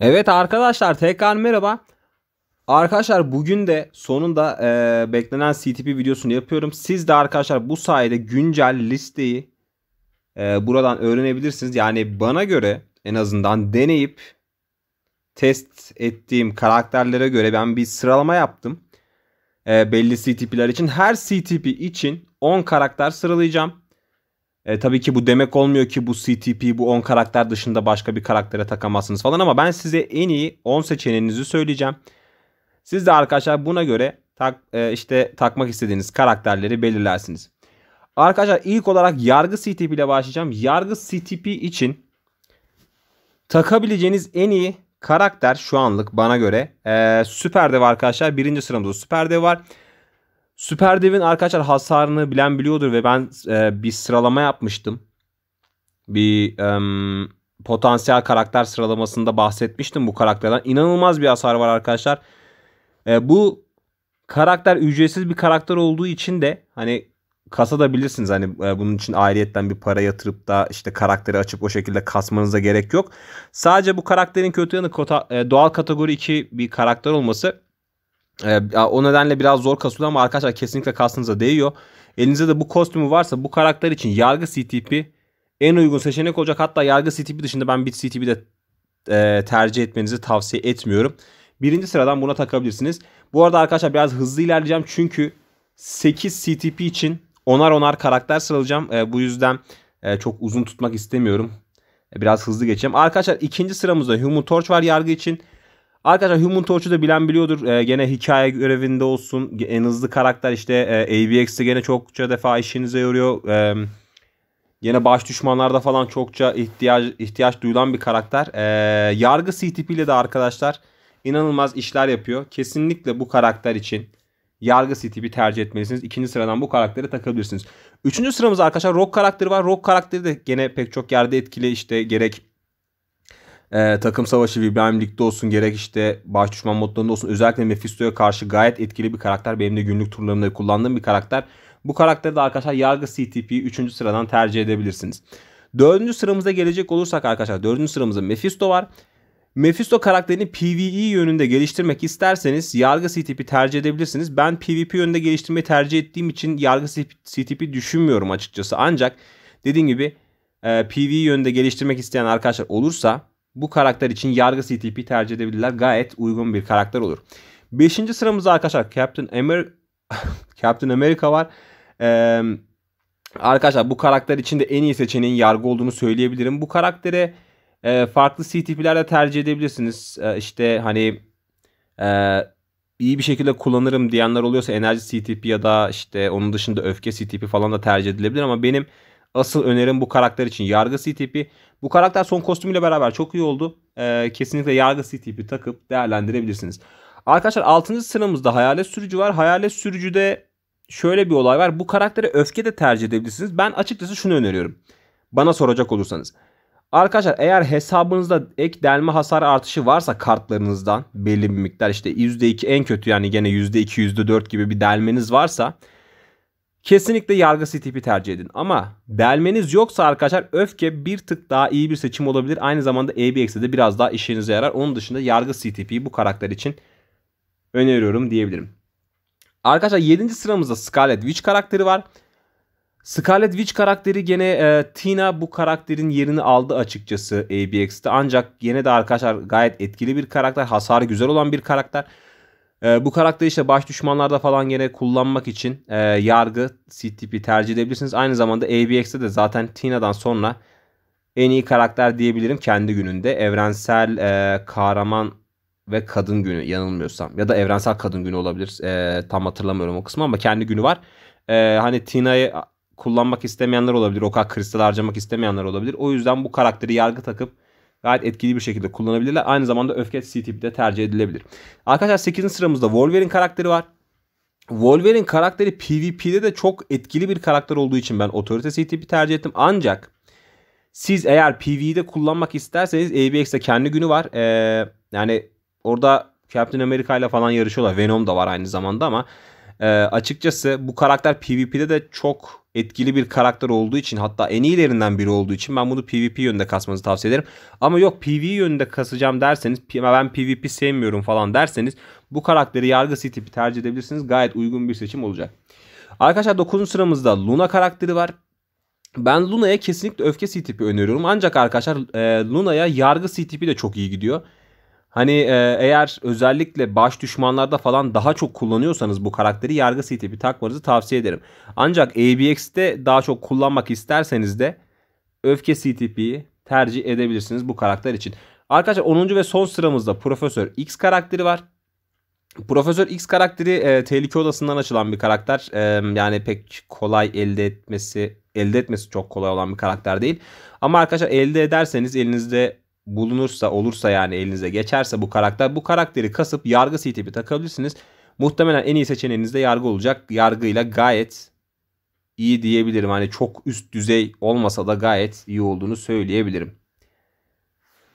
Evet arkadaşlar tekrar merhaba. Arkadaşlar bugün de sonunda e, beklenen CTP videosunu yapıyorum. Siz de arkadaşlar bu sayede güncel listeyi e, buradan öğrenebilirsiniz. Yani bana göre en azından deneyip test ettiğim karakterlere göre ben bir sıralama yaptım. E, belli CTP'ler için. Her CTP için 10 karakter sıralayacağım. E, tabii ki bu demek olmuyor ki bu CTP bu 10 karakter dışında başka bir karaktere takamazsınız falan ama ben size en iyi 10 seçeneğinizi söyleyeceğim. Siz de arkadaşlar buna göre tak, e, işte takmak istediğiniz karakterleri belirlersiniz. Arkadaşlar ilk olarak yargı CTP ile başlayacağım. Yargı CTP için takabileceğiniz en iyi karakter şu anlık bana göre e, süper dev arkadaşlar. Birinci sıramızda süper dev var. Süper Dev'in arkadaşlar hasarını bilen biliyordur ve ben e, bir sıralama yapmıştım. Bir e, potansiyel karakter sıralamasında bahsetmiştim bu karakterden. İnanılmaz bir hasar var arkadaşlar. E, bu karakter ücretsiz bir karakter olduğu için de hani kasa da bilirsiniz hani e, bunun için ayrıyetten bir para yatırıp da işte karakteri açıp o şekilde kasmanıza gerek yok. Sadece bu karakterin kötü yanı kota, e, doğal kategori 2 bir karakter olması e, o nedenle biraz zor kasılıyor ama arkadaşlar kesinlikle kasınıza değiyor. Elinizde de bu kostümü varsa bu karakter için yargı CTP en uygun seçenek olacak. Hatta yargı CTP dışında ben bit CTP de e, tercih etmenizi tavsiye etmiyorum. Birinci sıradan buna takabilirsiniz. Bu arada arkadaşlar biraz hızlı ilerleyeceğim çünkü 8 CTP için onar onar karakter sıralayacağım. E, bu yüzden e, çok uzun tutmak istemiyorum. E, biraz hızlı geçeceğim. Arkadaşlar ikinci sıramızda Human Torch var yargı için. Arkadaşlar Human Torch'u da bilen biliyordur. Ee, gene hikaye görevinde olsun. En hızlı karakter işte e, ABX'de gene çokça defa işinize yoruyor. Ee, Yine baş düşmanlarda falan çokça ihtiyaç ihtiyaç duyulan bir karakter. Ee, yargı CTP ile de arkadaşlar inanılmaz işler yapıyor. Kesinlikle bu karakter için yargı CTP tercih etmelisiniz. İkinci sıradan bu karakteri takabilirsiniz. Üçüncü sıramız arkadaşlar Rock karakteri var. Rock karakteri de gene pek çok yerde etkili. İşte gerek e, takım savaşı İbrahim Lig'de olsun gerek işte baş düşman modlarında olsun özellikle Mephisto'ya karşı gayet etkili bir karakter. Benim de günlük turlarımda kullandığım bir karakter. Bu karakteri de arkadaşlar yargı CTP'yi 3. sıradan tercih edebilirsiniz. 4. sıramıza gelecek olursak arkadaşlar 4. sıramızda Mephisto var. Mephisto karakterini PvE yönünde geliştirmek isterseniz yargı CTP tercih edebilirsiniz. Ben PvP yönünde geliştirmeyi tercih ettiğim için yargı CTP düşünmüyorum açıkçası. Ancak dediğim gibi e, PvE yönünde geliştirmek isteyen arkadaşlar olursa bu karakter için yargı CTP tercih edebilirler. Gayet uygun bir karakter olur. Beşinci sıramızda arkadaşlar Captain America, Captain America var. Ee, arkadaşlar bu karakter için de en iyi seçeneğin yargı olduğunu söyleyebilirim. Bu karaktere e, farklı CTP'lerle tercih edebilirsiniz. E, işte hani e, iyi bir şekilde kullanırım diyenler oluyorsa enerji CTP ya da işte onun dışında öfke CTP falan da tercih edilebilir ama benim Asıl önerim bu karakter için yargı c Bu karakter son kostümüyle beraber çok iyi oldu. Ee, kesinlikle yargı c takıp değerlendirebilirsiniz. Arkadaşlar 6. sıramızda hayalet sürücü var. Hayalet sürücüde şöyle bir olay var. Bu karakteri öfke de tercih edebilirsiniz. Ben açıkçası şunu öneriyorum. Bana soracak olursanız. Arkadaşlar eğer hesabınızda ek delme hasar artışı varsa kartlarınızdan belli bir miktar işte %2 en kötü yani gene %2 %4 gibi bir delmeniz varsa Kesinlikle yargı tipi tercih edin. Ama delmeniz yoksa arkadaşlar öfke bir tık daha iyi bir seçim olabilir. Aynı zamanda ABX'de de biraz daha işinize yarar. Onun dışında yargı CTP'yi bu karakter için öneriyorum diyebilirim. Arkadaşlar 7. sıramızda Scarlet Witch karakteri var. Scarlet Witch karakteri gene e, Tina bu karakterin yerini aldı açıkçası ABX'de. Ancak gene de arkadaşlar gayet etkili bir karakter. Hasarı güzel olan bir karakter. E, bu karakteri işte baş düşmanlarda falan gene kullanmak için e, yargı CTP tercih edebilirsiniz. Aynı zamanda ABX'de de zaten Tina'dan sonra en iyi karakter diyebilirim kendi gününde. Evrensel e, kahraman ve kadın günü yanılmıyorsam. Ya da evrensel kadın günü olabilir. E, tam hatırlamıyorum o kısmı ama kendi günü var. E, hani Tina'yı kullanmak istemeyenler olabilir. O kadar kristal harcamak istemeyenler olabilir. O yüzden bu karakteri yargı takıp gayet etkili bir şekilde kullanabilirler. Aynı zamanda öfke C tipi de tercih edilebilir. Arkadaşlar 8. sıramızda Wolverine karakteri var. Wolverine karakteri PvP'de de çok etkili bir karakter olduğu için ben otorite C tipi tercih ettim. Ancak siz eğer PvE'de kullanmak isterseniz ABX'de kendi günü var. Ee, yani orada Captain America ile falan yarışıyorlar. Venom da var aynı zamanda ama e, açıkçası bu karakter PvP'de de çok etkili bir karakter olduğu için hatta en iyilerinden biri olduğu için ben bunu PvP yönünde kasmanızı tavsiye ederim. Ama yok PvE yönünde kasacağım derseniz ben PvP sevmiyorum falan derseniz bu karakteri yargı tipi tercih edebilirsiniz. Gayet uygun bir seçim olacak. Arkadaşlar 9. sıramızda Luna karakteri var. Ben Luna'ya kesinlikle öfke C tipi öneriyorum. Ancak arkadaşlar e, Luna'ya yargı C tipi de çok iyi gidiyor. Hani e, eğer özellikle baş düşmanlarda falan daha çok kullanıyorsanız bu karakteri yargı CTP takmanızı tavsiye ederim. Ancak ABX'de daha çok kullanmak isterseniz de öfke CTP'yi tercih edebilirsiniz bu karakter için. Arkadaşlar 10. ve son sıramızda Profesör X karakteri var. Profesör X karakteri e, tehlike odasından açılan bir karakter. E, yani pek kolay elde etmesi elde etmesi çok kolay olan bir karakter değil. Ama arkadaşlar elde ederseniz elinizde bulunursa olursa yani elinize geçerse bu karakter bu karakteri kasıp yargı CTP takabilirsiniz. Muhtemelen en iyi seçeneğiniz de yargı olacak. Yargıyla gayet iyi diyebilirim. Hani çok üst düzey olmasa da gayet iyi olduğunu söyleyebilirim.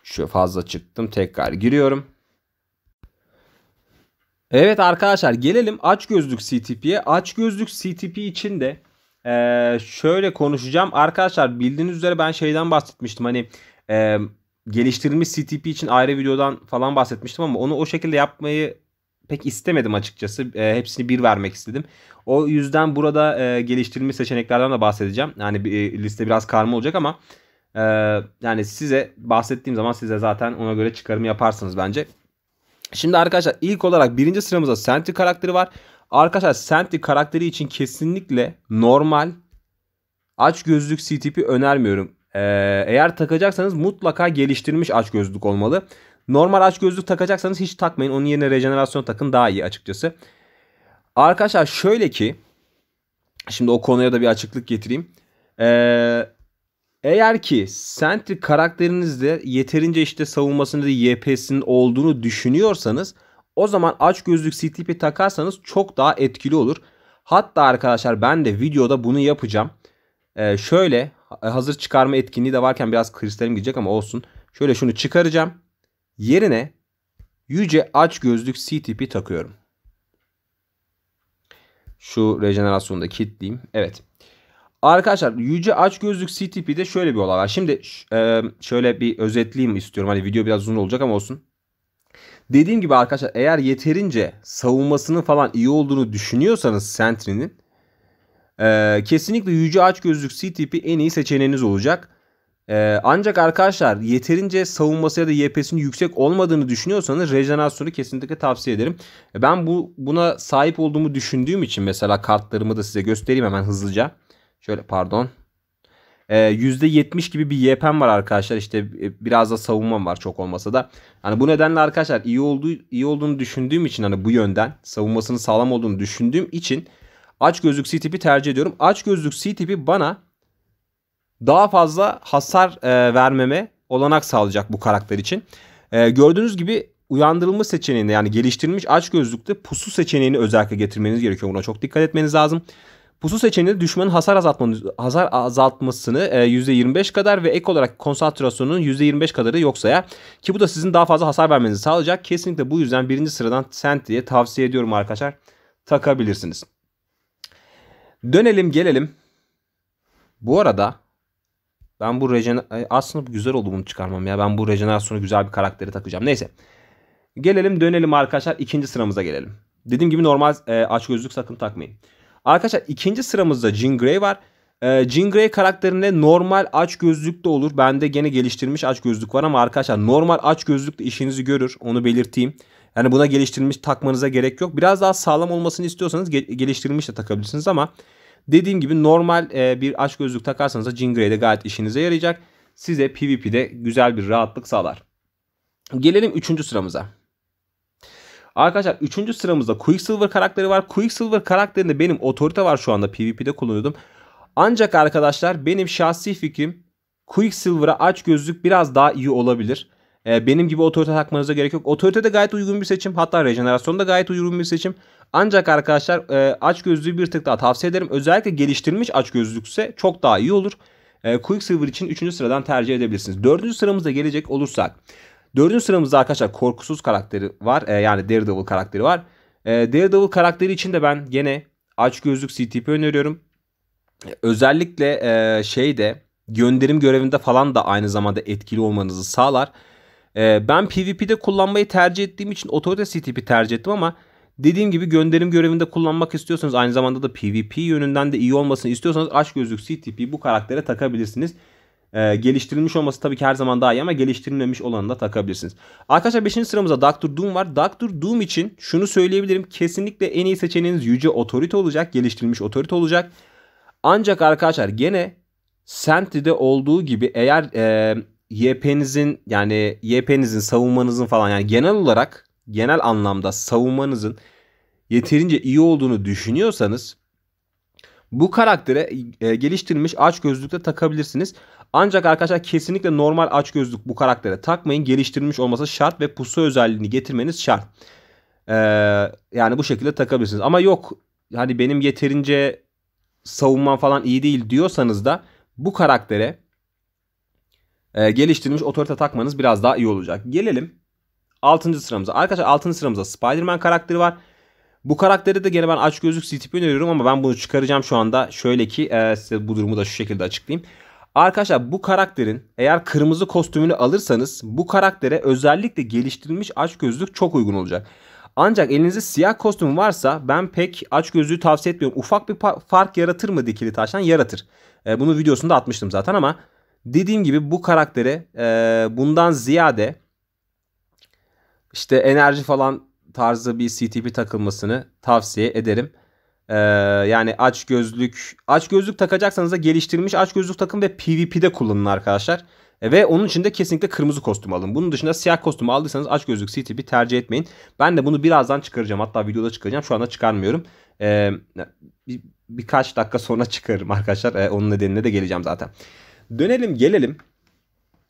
Şu fazla çıktım tekrar giriyorum. Evet arkadaşlar gelelim aç gözlük CTP'ye. Aç gözlük CTP için de ee, şöyle konuşacağım. Arkadaşlar bildiğiniz üzere ben şeyden bahsetmiştim. Hani e, geliştirilmiş CTP için ayrı videodan falan bahsetmiştim ama onu o şekilde yapmayı pek istemedim açıkçası. E, hepsini bir vermek istedim. O yüzden burada e, geliştirilmiş seçeneklerden de bahsedeceğim. Yani e, liste biraz karma olacak ama e, yani size bahsettiğim zaman size zaten ona göre çıkarımı yaparsınız bence. Şimdi arkadaşlar ilk olarak birinci sıramızda Senti karakteri var. Arkadaşlar Senti karakteri için kesinlikle normal aç gözlük CTP önermiyorum. Ee, eğer takacaksanız mutlaka geliştirilmiş aç gözlük olmalı. Normal aç gözlük takacaksanız hiç takmayın. Onun yerine rejenerasyon takın daha iyi açıkçası. Arkadaşlar şöyle ki şimdi o konuya da bir açıklık getireyim. Ee, eğer ki Sentry karakterinizde yeterince işte savunmasında YP'sinin olduğunu düşünüyorsanız o zaman aç gözlük CTP takarsanız çok daha etkili olur. Hatta arkadaşlar ben de videoda bunu yapacağım. Ee, şöyle hazır çıkarma etkinliği de varken biraz kristalim gidecek ama olsun. Şöyle şunu çıkaracağım. Yerine yüce aç gözlük CTP takıyorum. Şu rejenerasyonu da kilitleyeyim. Evet. Arkadaşlar yüce aç gözlük CTP'de şöyle bir olay var. Şimdi e, şöyle bir özetleyeyim istiyorum. Hani video biraz uzun olacak ama olsun. Dediğim gibi arkadaşlar eğer yeterince savunmasının falan iyi olduğunu düşünüyorsanız Sentry'nin ee, kesinlikle yüce aç gözlük C-Tip'i en iyi seçeneğiniz olacak. Ee, ancak arkadaşlar yeterince savunması ya da YP'sinin yüksek olmadığını düşünüyorsanız rejenasyonu kesinlikle tavsiye ederim. Ee, ben bu buna sahip olduğumu düşündüğüm için mesela kartlarımı da size göstereyim hemen hızlıca. Şöyle pardon. Ee, %70 gibi bir YP'm m'm var arkadaşlar. İşte e, biraz da savunmam var çok olmasa da. Hani bu nedenle arkadaşlar iyi olduğu iyi olduğunu düşündüğüm için hani bu yönden savunmasının sağlam olduğunu düşündüğüm için Aç gözlük C tipi tercih ediyorum. Aç gözlük C tipi bana daha fazla hasar e, vermeme olanak sağlayacak bu karakter için. E, gördüğünüz gibi uyandırılma seçeneğinde yani geliştirilmiş aç gözlükte pusu seçeneğini özellikle getirmeniz gerekiyor. Buna çok dikkat etmeniz lazım. Pusu seçeneğinde düşmanın hasar, azaltmanız, hasar azaltmasını %25 e, kadar ve ek olarak konsantrasyonun %25 kadarı yoksa ya Ki bu da sizin daha fazla hasar vermenizi sağlayacak. Kesinlikle bu yüzden birinci sıradan Sent diye tavsiye ediyorum arkadaşlar. Takabilirsiniz. Dönelim gelelim. Bu arada ben bu rejen aslında güzel oldu bunu çıkarmam ya. Ben bu rejenerasyonu güzel bir karakteri takacağım. Neyse. Gelelim dönelim arkadaşlar ikinci sıramıza gelelim. Dediğim gibi normal e, aç gözlük sakın takmayın. Arkadaşlar ikinci sıramızda Jean Grey var. E, Jean Grey karakterinde normal aç gözlük de olur. Bende gene geliştirilmiş aç gözlük var ama arkadaşlar normal aç gözlük de işinizi görür. Onu belirteyim. Yani buna geliştirilmiş takmanıza gerek yok. Biraz daha sağlam olmasını istiyorsanız geliştirilmiş de takabilirsiniz ama dediğim gibi normal e, bir aç gözlük takarsanız da Jean Grey'de gayet işinize yarayacak. Size PvP'de güzel bir rahatlık sağlar. Gelelim 3. sıramıza. Arkadaşlar 3. sıramızda Quicksilver karakteri var. Quicksilver karakterinde benim otorite var şu anda PvP'de kullanıyordum. Ancak arkadaşlar benim şahsi fikrim Quicksilver'a aç gözlük biraz daha iyi olabilir. Ee, benim gibi otorite takmanıza gerek yok. Otorite de gayet uygun bir seçim. Hatta rejenerasyon da gayet uygun bir seçim. Ancak arkadaşlar aç e, açgözlüğü bir tık daha tavsiye ederim. Özellikle geliştirilmiş aç açgözlükse çok daha iyi olur. E, Quicksilver için 3. sıradan tercih edebilirsiniz. 4. sıramıza gelecek olursak. 4. sıramızda arkadaşlar korkusuz karakteri var. E, yani Daredevil karakteri var. E, Daredevil karakteri için de ben gene gözlük CTP öneriyorum. Özellikle e, şeyde gönderim görevinde falan da aynı zamanda etkili olmanızı sağlar. Ee, ben PvP'de kullanmayı tercih ettiğim için otorite CTP tercih ettim ama dediğim gibi gönderim görevinde kullanmak istiyorsanız aynı zamanda da PvP yönünden de iyi olmasını istiyorsanız aç gözlük CTP bu karaktere takabilirsiniz. Ee, geliştirilmiş olması tabii ki her zaman daha iyi ama geliştirilmemiş olanı da takabilirsiniz. Arkadaşlar 5. sıramızda Doctor Doom var. Doctor Doom için şunu söyleyebilirim. Kesinlikle en iyi seçeneğiniz yüce otorite olacak. Geliştirilmiş otorite olacak. Ancak arkadaşlar gene Sentry'de olduğu gibi eğer e, YP'nizin yani YP'nizin savunmanızın falan yani genel olarak genel anlamda savunmanızın yeterince iyi olduğunu düşünüyorsanız bu karaktere e, geliştirilmiş aç gözlükte takabilirsiniz. Ancak arkadaşlar kesinlikle normal aç gözlük bu karaktere takmayın. Geliştirilmiş olması şart ve pusu özelliğini getirmeniz şart. Ee, yani bu şekilde takabilirsiniz. Ama yok hani benim yeterince savunman falan iyi değil diyorsanız da bu karaktere e, geliştirilmiş otorite takmanız biraz daha iyi olacak. Gelelim 6. sıramıza. Arkadaşlar 6. sıramızda Spider-Man karakteri var. Bu karakteri de gene ben aç gözlük C-tipi öneriyorum ama ben bunu çıkaracağım şu anda. Şöyle ki e, size bu durumu da şu şekilde açıklayayım. Arkadaşlar bu karakterin eğer kırmızı kostümünü alırsanız bu karaktere özellikle geliştirilmiş aç gözlük çok uygun olacak. Ancak elinizde siyah kostüm varsa ben pek aç gözlüğü tavsiye etmiyorum. Ufak bir fark yaratır mı dikili taştan? Yaratır. E, bunu videosunda atmıştım zaten ama Dediğim gibi bu karaktere e, bundan ziyade işte enerji falan tarzı bir CTP takılmasını tavsiye ederim. Ee, yani aç gözlük, aç gözlük takacaksanız da geliştirilmiş aç gözlük takın ve PvP'de kullanın arkadaşlar. E, ve onun için de kesinlikle kırmızı kostüm alın. Bunun dışında siyah kostüm aldıysanız aç gözlük CTP tercih etmeyin. Ben de bunu birazdan çıkaracağım. Hatta videoda çıkaracağım. Şu anda çıkarmıyorum. Ee, bir, birkaç dakika sonra çıkarım arkadaşlar. Ee, onun nedenine de geleceğim zaten. Dönelim gelelim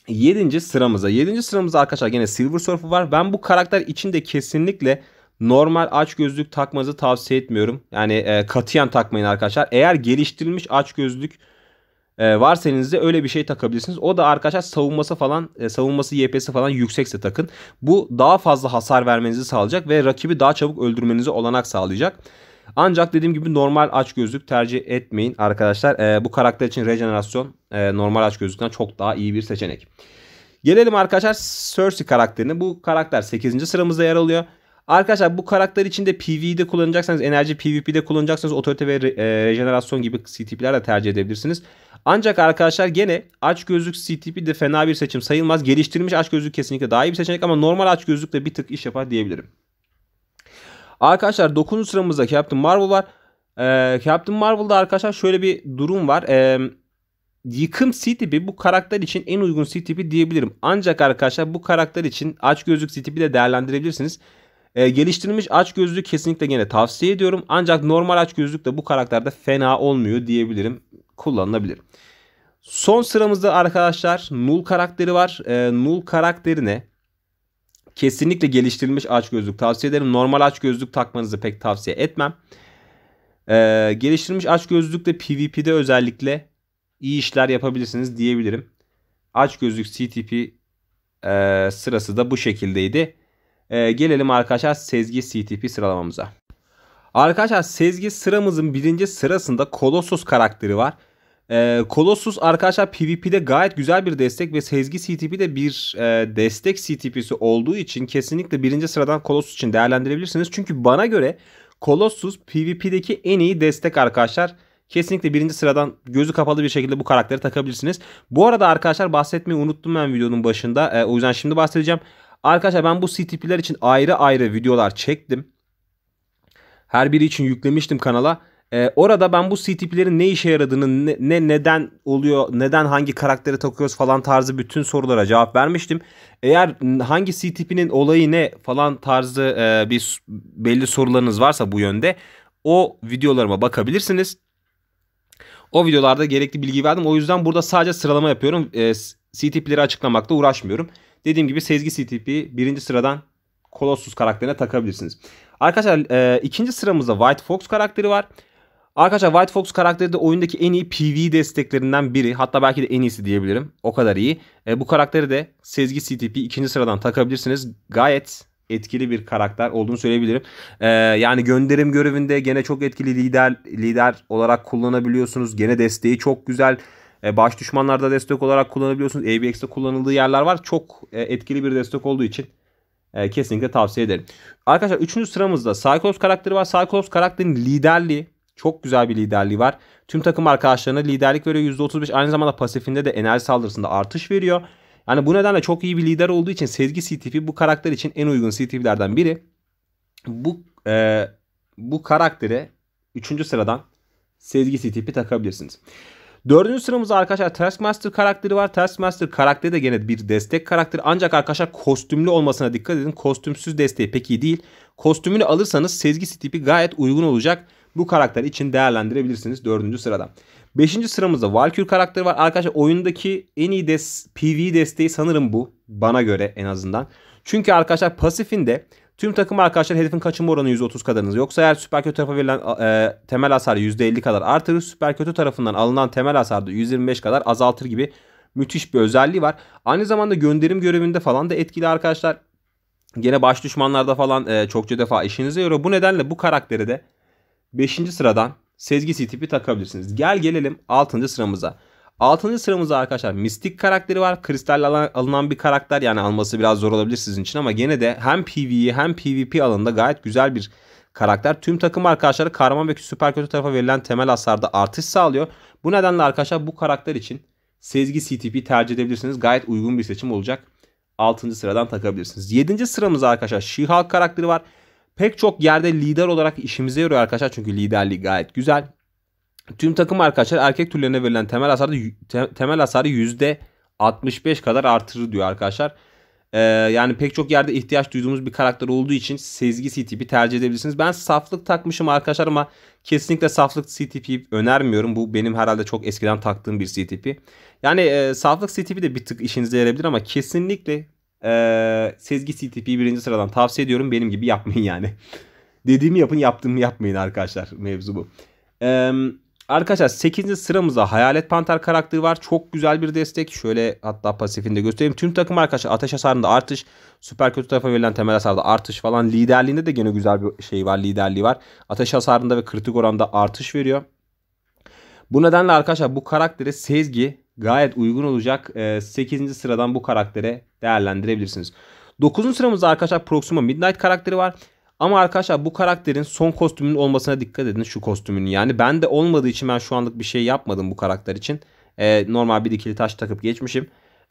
7. sıramıza. 7. sıramızda arkadaşlar yine Silver Surfer var. Ben bu karakter için de kesinlikle normal aç gözlük takmanızı tavsiye etmiyorum. Yani e, katiyen takmayın arkadaşlar. Eğer geliştirilmiş aç gözlük e, varsa elinizde öyle bir şey takabilirsiniz. O da arkadaşlar savunması falan e, savunması YP'si falan yüksekse takın. Bu daha fazla hasar vermenizi sağlayacak ve rakibi daha çabuk öldürmenizi olanak sağlayacak. Ancak dediğim gibi normal aç gözlük tercih etmeyin arkadaşlar. E, bu karakter için rejenerasyon e, normal aç gözlükten çok daha iyi bir seçenek. Gelelim arkadaşlar Cersei karakterine. Bu karakter 8. sıramızda yer alıyor. Arkadaşlar bu karakter de PvE'de kullanacaksanız, enerji PvP'de kullanacaksanız otorite ve re e, rejenerasyon gibi CTP'ler de tercih edebilirsiniz. Ancak arkadaşlar gene aç gözlük CTP de fena bir seçim sayılmaz. Geliştirilmiş aç gözlük kesinlikle daha iyi bir seçenek ama normal aç gözlükle bir tık iş yapar diyebilirim. Arkadaşlar 9. sıramızda Captain Marvel var. Ee, Captain Marvel'da arkadaşlar şöyle bir durum var. Ee, yıkım C tipi bu karakter için en uygun C tipi diyebilirim. Ancak arkadaşlar bu karakter için aç gözlük C tipi de değerlendirebilirsiniz. Ee, geliştirilmiş aç gözlüğü kesinlikle gene tavsiye ediyorum. Ancak normal aç gözlük de bu karakterde fena olmuyor diyebilirim. Kullanılabilir. Son sıramızda arkadaşlar Null karakteri var. Ee, Null karakterine Kesinlikle geliştirilmiş aç gözlük tavsiye ederim. Normal aç gözlük takmanızı pek tavsiye etmem. Ee, geliştirilmiş aç gözlükle PvP'de özellikle iyi işler yapabilirsiniz diyebilirim. Aç gözlük CTP e, sırası da bu şekildeydi. E, gelelim arkadaşlar Sezgi CTP sıralamamıza. Arkadaşlar Sezgi sıramızın birinci sırasında Kolossus karakteri var. E, Colossus arkadaşlar PvP'de gayet güzel bir destek ve Sezgi CTP'de bir e, destek CTP'si olduğu için kesinlikle birinci sıradan Colossus için değerlendirebilirsiniz. Çünkü bana göre Colossus PvP'deki en iyi destek arkadaşlar. Kesinlikle birinci sıradan gözü kapalı bir şekilde bu karakteri takabilirsiniz. Bu arada arkadaşlar bahsetmeyi unuttum ben videonun başında. E, o yüzden şimdi bahsedeceğim. Arkadaşlar ben bu CTP'ler için ayrı ayrı videolar çektim. Her biri için yüklemiştim kanala. Ee, orada ben bu C CTP'lerin ne işe yaradığını, ne, ne neden oluyor, neden hangi karakteri takıyoruz falan tarzı bütün sorulara cevap vermiştim. Eğer hangi C tipinin olayı ne falan tarzı e, bir belli sorularınız varsa bu yönde o videolarıma bakabilirsiniz. O videolarda gerekli bilgi verdim. O yüzden burada sadece sıralama yapıyorum. E, CTP'leri açıklamakta uğraşmıyorum. Dediğim gibi Sezgi C tipi birinci sıradan Colossus karakterine takabilirsiniz. Arkadaşlar e, ikinci sıramızda White Fox karakteri var. Arkadaşlar White Fox karakteri de oyundaki en iyi PvE desteklerinden biri. Hatta belki de en iyisi diyebilirim. O kadar iyi. E, bu karakteri de Sezgi CTP ikinci sıradan takabilirsiniz. Gayet etkili bir karakter olduğunu söyleyebilirim. Ee, yani gönderim görevinde gene çok etkili lider lider olarak kullanabiliyorsunuz. Gene desteği çok güzel. Ee, baş düşmanlarda destek olarak kullanabiliyorsunuz. ABX'de kullanıldığı yerler var. Çok e, etkili bir destek olduğu için e, kesinlikle tavsiye ederim. Arkadaşlar 3. sıramızda Cyclops karakteri var. Cyclops karakterin liderliği çok güzel bir liderliği var. Tüm takım arkadaşlarına liderlik veriyor. %35 aynı zamanda pasifinde de enerji saldırısında artış veriyor. Yani bu nedenle çok iyi bir lider olduğu için Sezgi c bu karakter için en uygun c biri. Bu e, bu karaktere 3. sıradan Sezgi c takabilirsiniz. Dördüncü sıramızda arkadaşlar Taskmaster karakteri var. Taskmaster karakteri de gene bir destek karakteri. Ancak arkadaşlar kostümlü olmasına dikkat edin. Kostümsüz desteği pek iyi değil. Kostümünü alırsanız sezgisi tipi gayet uygun olacak. Bu karakter için değerlendirebilirsiniz 4. sırada. 5. sıramızda Valkyr karakteri var. Arkadaşlar oyundaki en iyi des PV desteği sanırım bu. Bana göre en azından. Çünkü arkadaşlar pasifinde tüm takım arkadaşlar hedefin kaçınma oranı %30 kadarınız. Yoksa eğer süper kötü tarafa verilen e, temel hasarı %50 kadar artırır. Süper kötü tarafından alınan temel hasarı da 125 kadar azaltır gibi müthiş bir özelliği var. Aynı zamanda gönderim görevinde falan da etkili arkadaşlar. Gene baş düşmanlarda falan e, çokça defa işinize yarıyor. Bu nedenle bu karakteri de 5. sıradan Sezgi tipi takabilirsiniz. Gel gelelim 6. sıramıza. 6. sıramızda arkadaşlar mistik karakteri var. Kristalle alınan bir karakter yani alması biraz zor olabilir sizin için ama gene de hem PvE hem PvP alanında gayet güzel bir karakter. Tüm takım arkadaşları kahraman ve süper kötü tarafa verilen temel hasarda artış sağlıyor. Bu nedenle arkadaşlar bu karakter için Sezgi CTP tercih edebilirsiniz. Gayet uygun bir seçim olacak. 6. sıradan takabilirsiniz. 7. sıramızda arkadaşlar She-Hulk karakteri var. Pek çok yerde lider olarak işimize yarıyor arkadaşlar. Çünkü liderliği gayet güzel. Tüm takım arkadaşlar erkek türlerine verilen temel hasarı te, temel hasarı %65 kadar artırır diyor arkadaşlar. Ee, yani pek çok yerde ihtiyaç duyduğumuz bir karakter olduğu için sezgi c tercih edebilirsiniz. Ben saflık takmışım arkadaşlar ama kesinlikle saflık c önermiyorum. Bu benim herhalde çok eskiden taktığım bir CTP Yani e, saflık CTP de bir tık işinize yarayabilir ama kesinlikle Sezgi CTP birinci sıradan tavsiye ediyorum. Benim gibi yapmayın yani. Dediğimi yapın yaptığımı yapmayın arkadaşlar. Mevzu bu. Ee, arkadaşlar 8. sıramıza Hayalet Panter karakteri var. Çok güzel bir destek. Şöyle hatta pasifinde göstereyim. Tüm takım arkadaşlar ateş hasarında artış. Süper kötü tarafa verilen temel hasarda artış falan. Liderliğinde de gene güzel bir şey var. Liderliği var. Ateş hasarında ve kritik oranda artış veriyor. Bu nedenle arkadaşlar bu karaktere Sezgi gayet uygun olacak. 8. Ee, sıradan bu karaktere değerlendirebilirsiniz. 9. sıramızda arkadaşlar Proxima Midnight karakteri var. Ama arkadaşlar bu karakterin son kostümünün olmasına dikkat edin şu kostümün Yani ben de olmadığı için ben şu anlık bir şey yapmadım bu karakter için. Ee, normal bir dikili taş takıp geçmişim.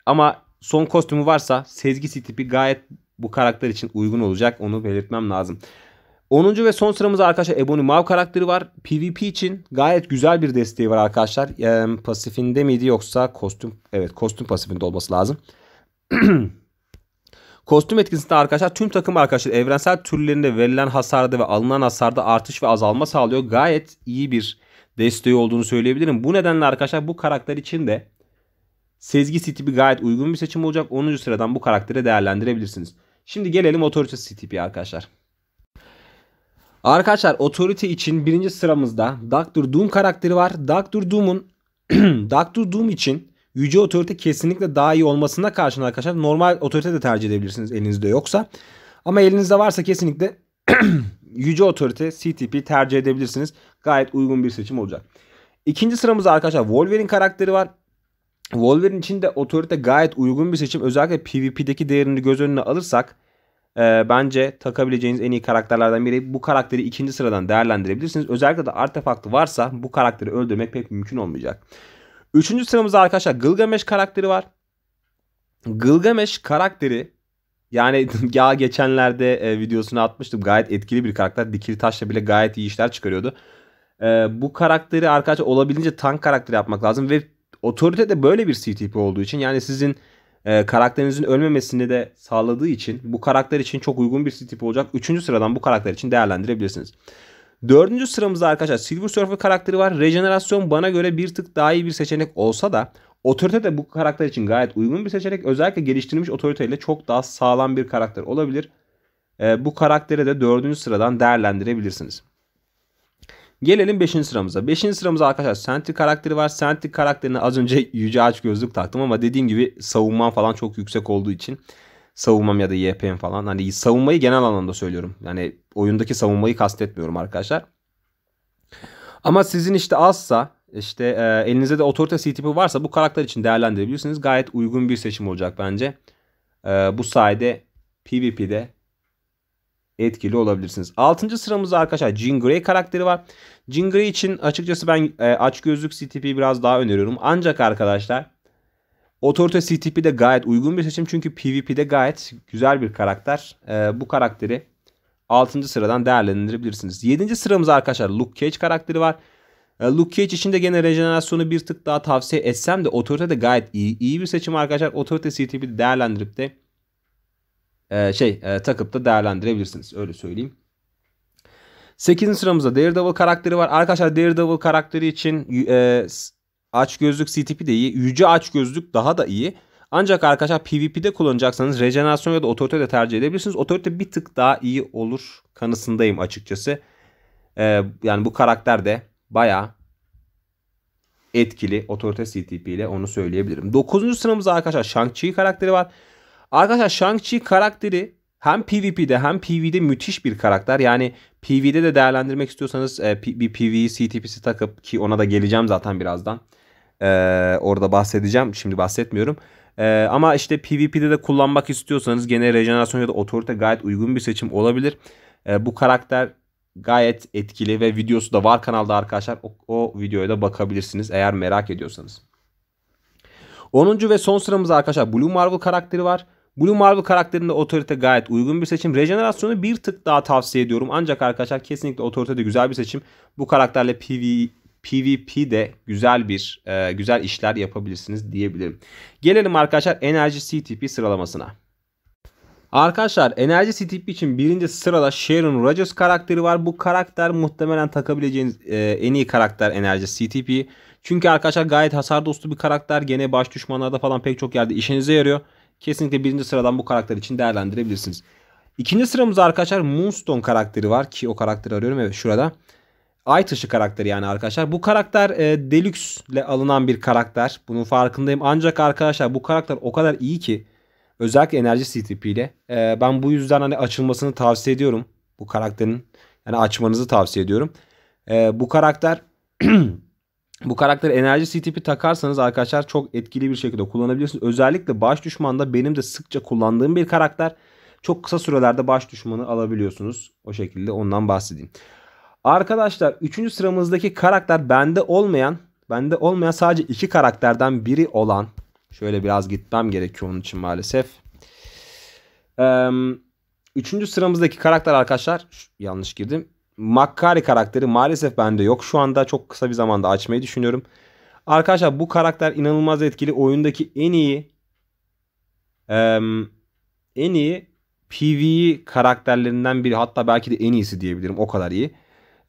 Ama son kostümü varsa sezgisi tipi gayet bu karakter için uygun olacak. Onu belirtmem lazım. 10. ve son sıramızda arkadaşlar Ebony Mav karakteri var. PvP için gayet güzel bir desteği var arkadaşlar. Ee, pasifinde miydi yoksa kostüm? Evet kostüm pasifinde olması lazım. Kostüm etkisinde arkadaşlar tüm takım arkadaşlar evrensel türlerinde verilen hasarda ve alınan hasarda artış ve azalma sağlıyor. Gayet iyi bir desteği olduğunu söyleyebilirim. Bu nedenle arkadaşlar bu karakter için de sezgi tipi gayet uygun bir seçim olacak. 10. sıradan bu karakteri değerlendirebilirsiniz. Şimdi gelelim otoritesi tipi arkadaşlar. Arkadaşlar otorite için birinci sıramızda Doctor Doom karakteri var. Doctor Doom'un Doctor Doom için yüce otorite kesinlikle daha iyi olmasına karşın arkadaşlar normal otorite de tercih edebilirsiniz elinizde yoksa. Ama elinizde varsa kesinlikle yüce otorite CTP tercih edebilirsiniz. Gayet uygun bir seçim olacak. İkinci sıramızda arkadaşlar Wolverine karakteri var. Wolverine için de otorite gayet uygun bir seçim. Özellikle PvP'deki değerini göz önüne alırsak e, bence takabileceğiniz en iyi karakterlerden biri. Bu karakteri ikinci sıradan değerlendirebilirsiniz. Özellikle de artefaktı varsa bu karakteri öldürmek pek mümkün olmayacak. Üçüncü sıramızda arkadaşlar Gılgamesh karakteri var. Gılgamesh karakteri yani ya geçenlerde e, videosunu atmıştım. Gayet etkili bir karakter. Dikili taşla bile gayet iyi işler çıkarıyordu. E, bu karakteri arkadaşlar olabildiğince tank karakteri yapmak lazım ve otorite de böyle bir CTP olduğu için yani sizin e, karakterinizin ölmemesini de sağladığı için bu karakter için çok uygun bir tip olacak. Üçüncü sıradan bu karakter için değerlendirebilirsiniz. Dördüncü sıramızda arkadaşlar Silver Surfer karakteri var. Rejenerasyon bana göre bir tık daha iyi bir seçenek olsa da otorite de bu karakter için gayet uygun bir seçenek. Özellikle geliştirilmiş otoriteyle çok daha sağlam bir karakter olabilir. E, bu karaktere de dördüncü sıradan değerlendirebilirsiniz. Gelelim 5. sıramıza. 5. sıramıza arkadaşlar Sentry karakteri var. Sentry karakterine az önce yüce aç gözlük taktım ama dediğim gibi savunmam falan çok yüksek olduğu için savunmam ya da YP'm falan. Hani savunmayı genel anlamda söylüyorum. Yani oyundaki savunmayı kastetmiyorum arkadaşlar. Ama sizin işte azsa işte e, elinizde de otorite C-tipi varsa bu karakter için değerlendirebilirsiniz. Gayet uygun bir seçim olacak bence. E, bu sayede PvP'de etkili olabilirsiniz. 6. sıramızda arkadaşlar Jean Grey karakteri var. Jean Grey için açıkçası ben e, açgözlük CTP biraz daha öneriyorum. Ancak arkadaşlar Otorite CTP de gayet uygun bir seçim. Çünkü PvP'de gayet güzel bir karakter. E, bu karakteri 6. sıradan değerlendirebilirsiniz. 7. sıramızda arkadaşlar Luke Cage karakteri var. E, Luke Cage için de gene rejenerasyonu bir tık daha tavsiye etsem de otorite de gayet iyi. iyi bir seçim arkadaşlar. Otorite CTP'yi değerlendirip de e, şey e, takıp da değerlendirebilirsiniz. Öyle söyleyeyim. 8. sıramızda Daredevil karakteri var. Arkadaşlar Daredevil karakteri için e, aç gözlük CTP de iyi. Yüce aç gözlük daha da iyi. Ancak arkadaşlar PvP'de kullanacaksanız rejenerasyon ya da otorite de tercih edebilirsiniz. Otorite bir tık daha iyi olur kanısındayım açıkçası. Ee, yani bu karakter de baya etkili otorite CTP ile onu söyleyebilirim. 9. sıramızda arkadaşlar Shang-Chi karakteri var. Arkadaşlar Shang-Chi karakteri hem PvP'de hem Pv'de müthiş bir karakter. Yani Pv'de de değerlendirmek istiyorsanız e, bir PvE CTP'si takıp ki ona da geleceğim zaten birazdan. E, orada bahsedeceğim. Şimdi bahsetmiyorum. E, ama işte PvP'de de kullanmak istiyorsanız gene rejenerasyon ya da otorite gayet uygun bir seçim olabilir. E, bu karakter gayet etkili ve videosu da var kanalda arkadaşlar. O, o videoya da bakabilirsiniz eğer merak ediyorsanız. 10. ve son sıramız arkadaşlar Blue Marvel karakteri var. Blue Marvel karakterinde otorite gayet uygun bir seçim. Rejenerasyonu bir tık daha tavsiye ediyorum. Ancak arkadaşlar kesinlikle otorite de güzel bir seçim. Bu karakterle PvP de güzel bir e, güzel işler yapabilirsiniz diyebilirim. Gelelim arkadaşlar enerji CTP sıralamasına. Arkadaşlar enerji CTP için birinci sırada Sharon Rogers karakteri var. Bu karakter muhtemelen takabileceğiniz e, en iyi karakter enerji CTP. Çünkü arkadaşlar gayet hasar dostu bir karakter. Gene baş düşmanlarda falan pek çok yerde işinize yarıyor. Kesinlikle birinci sıradan bu karakter için değerlendirebilirsiniz. İkinci sıramız arkadaşlar Moonstone karakteri var ki o karakteri arıyorum evet şurada. Ay taşı karakteri yani arkadaşlar. Bu karakter e, Deluxe ile alınan bir karakter. Bunun farkındayım. Ancak arkadaşlar bu karakter o kadar iyi ki özellikle enerji CTP ile e, ben bu yüzden hani açılmasını tavsiye ediyorum. Bu karakterin yani açmanızı tavsiye ediyorum. E, bu karakter Bu karakter enerji C-Tip'i takarsanız arkadaşlar çok etkili bir şekilde kullanabilirsiniz. Özellikle baş düşmanda benim de sıkça kullandığım bir karakter. Çok kısa sürelerde baş düşmanı alabiliyorsunuz. O şekilde ondan bahsedeyim. Arkadaşlar 3. sıramızdaki karakter bende olmayan, bende olmayan sadece iki karakterden biri olan. Şöyle biraz gitmem gerekiyor onun için maalesef. Ee, üçüncü sıramızdaki karakter arkadaşlar yanlış girdim. Makkari karakteri maalesef bende yok şu anda. Çok kısa bir zamanda açmayı düşünüyorum. Arkadaşlar bu karakter inanılmaz etkili. Oyundaki en iyi en iyi Pv karakterlerinden biri. Hatta belki de en iyisi diyebilirim. O kadar iyi.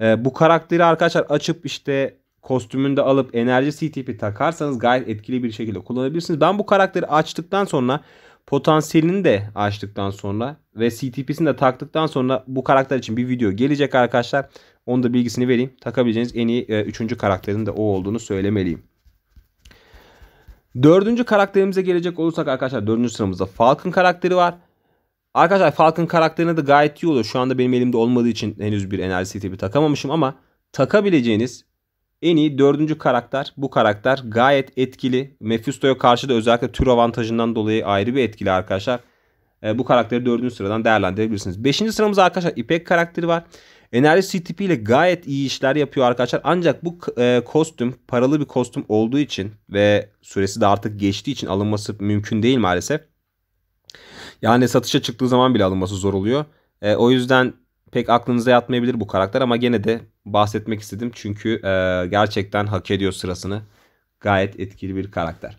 E, bu karakteri arkadaşlar açıp işte kostümünde alıp enerji CTP takarsanız gayet etkili bir şekilde kullanabilirsiniz. Ben bu karakteri açtıktan sonra potansiyelini de açtıktan sonra ve CTP'sini de taktıktan sonra bu karakter için bir video gelecek arkadaşlar. Onu da bilgisini vereyim. Takabileceğiniz en iyi 3. E, karakterin de o olduğunu söylemeliyim. Dördüncü karakterimize gelecek olursak arkadaşlar dördüncü sıramızda Falcon karakteri var. Arkadaşlar Falcon karakterine de gayet iyi oluyor. Şu anda benim elimde olmadığı için henüz bir enerji CTP takamamışım ama takabileceğiniz en iyi dördüncü karakter. Bu karakter gayet etkili. Mephisto'ya karşı da özellikle tür avantajından dolayı ayrı bir etkili arkadaşlar. E, bu karakteri dördüncü sıradan değerlendirebilirsiniz. Beşinci sıramız arkadaşlar İpek karakteri var. Enerji CTP ile gayet iyi işler yapıyor arkadaşlar. Ancak bu e, kostüm paralı bir kostüm olduğu için ve süresi de artık geçtiği için alınması mümkün değil maalesef. Yani satışa çıktığı zaman bile alınması zor oluyor. E, o yüzden pek aklınıza yatmayabilir bu karakter ama gene de bahsetmek istedim. Çünkü e, gerçekten hak ediyor sırasını. Gayet etkili bir karakter.